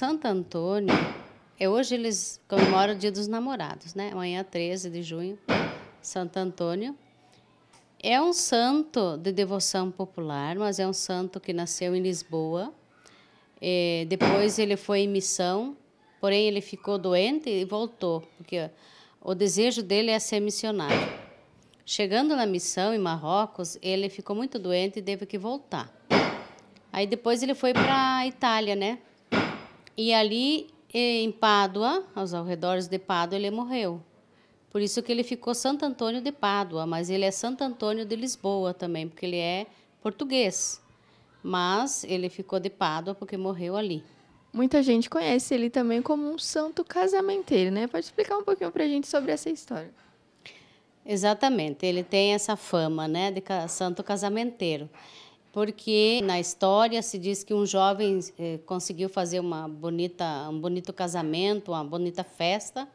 Santo Antônio, é, hoje eles comemoram o Dia dos Namorados, né? Amanhã, 13 de junho, Santo Antônio. É um santo de devoção popular, mas é um santo que nasceu em Lisboa. É, depois ele foi em missão, porém ele ficou doente e voltou, porque o desejo dele é ser missionário. Chegando na missão em Marrocos, ele ficou muito doente e teve que voltar. Aí depois ele foi para a Itália, né? E ali em Pádua, aos arredores de Pádua, ele morreu. Por isso que ele ficou Santo Antônio de Pádua, mas ele é Santo Antônio de Lisboa também, porque ele é português. Mas ele ficou de Pádua porque morreu ali. Muita gente conhece ele também como um santo casamenteiro, né? Pode explicar um pouquinho para a gente sobre essa história. Exatamente, ele tem essa fama, né, de santo casamenteiro porque na história se diz que um jovem eh, conseguiu fazer uma bonita, um bonito casamento, uma bonita festa,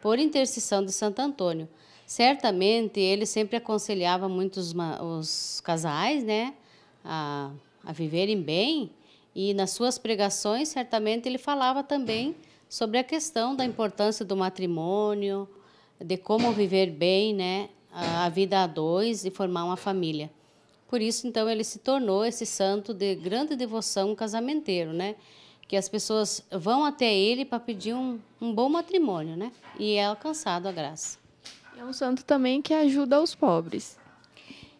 por intercessão de Santo Antônio. Certamente ele sempre aconselhava muitos os casais, né, a, a viverem bem, e nas suas pregações certamente ele falava também sobre a questão da importância do matrimônio, de como viver bem, né, a, a vida a dois e formar uma família. Por isso, então, ele se tornou esse santo de grande devoção casamenteiro, né? Que as pessoas vão até ele para pedir um, um bom matrimônio, né? E é alcançado a graça. É um santo também que ajuda os pobres.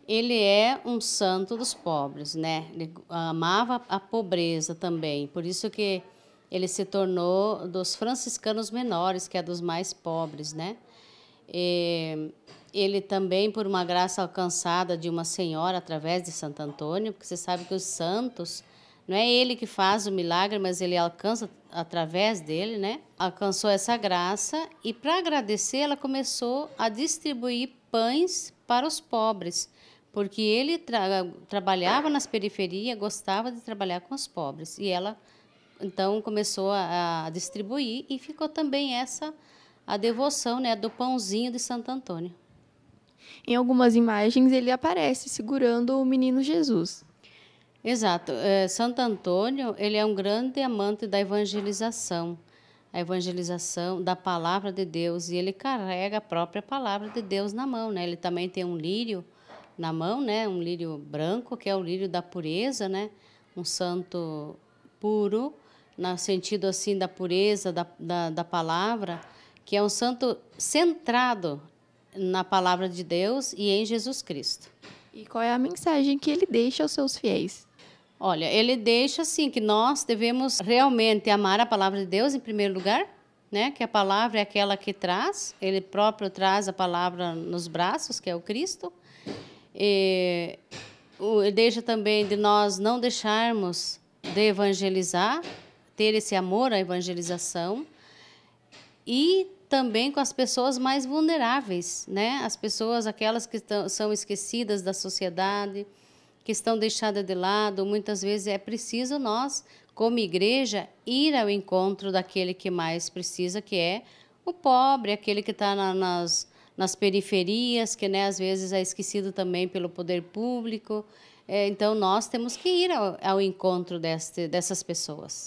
Ele é um santo dos pobres, né? Ele amava a pobreza também, por isso que ele se tornou dos franciscanos menores, que é dos mais pobres, né? E ele também, por uma graça alcançada de uma senhora através de Santo Antônio, porque você sabe que os santos, não é ele que faz o milagre, mas ele alcança através dele, né? Alcançou essa graça e, para agradecer, ela começou a distribuir pães para os pobres, porque ele tra trabalhava nas periferias, gostava de trabalhar com os pobres. E ela, então, começou a, a distribuir e ficou também essa a devoção né, do pãozinho de Santo Antônio. Em algumas imagens, ele aparece segurando o menino Jesus. Exato. É, Santo Antônio ele é um grande amante da evangelização, a evangelização da palavra de Deus e ele carrega a própria palavra de Deus na mão, né? Ele também tem um lírio na mão, né? Um lírio branco que é o lírio da pureza, né? Um santo puro, no sentido assim da pureza da, da, da palavra, que é um santo centrado na palavra de Deus e em Jesus Cristo. E qual é a mensagem que ele deixa aos seus fiéis? Olha, ele deixa assim que nós devemos realmente amar a palavra de Deus em primeiro lugar, né? Que a palavra é aquela que traz, ele próprio traz a palavra nos braços, que é o Cristo. E ele deixa também de nós não deixarmos de evangelizar, ter esse amor à evangelização e também com as pessoas mais vulneráveis, né? As pessoas, aquelas que são esquecidas da sociedade, que estão deixadas de lado. Muitas vezes é preciso nós, como igreja, ir ao encontro daquele que mais precisa, que é o pobre, aquele que está na, nas, nas periferias, que né, às vezes é esquecido também pelo poder público. É, então, nós temos que ir ao, ao encontro deste, dessas pessoas.